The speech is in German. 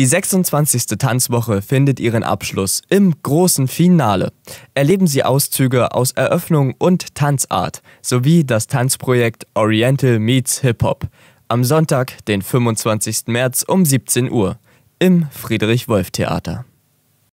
Die 26. Tanzwoche findet ihren Abschluss im großen Finale. Erleben Sie Auszüge aus Eröffnung und Tanzart sowie das Tanzprojekt Oriental Meets Hip Hop am Sonntag, den 25. März um 17 Uhr im Friedrich Wolf Theater.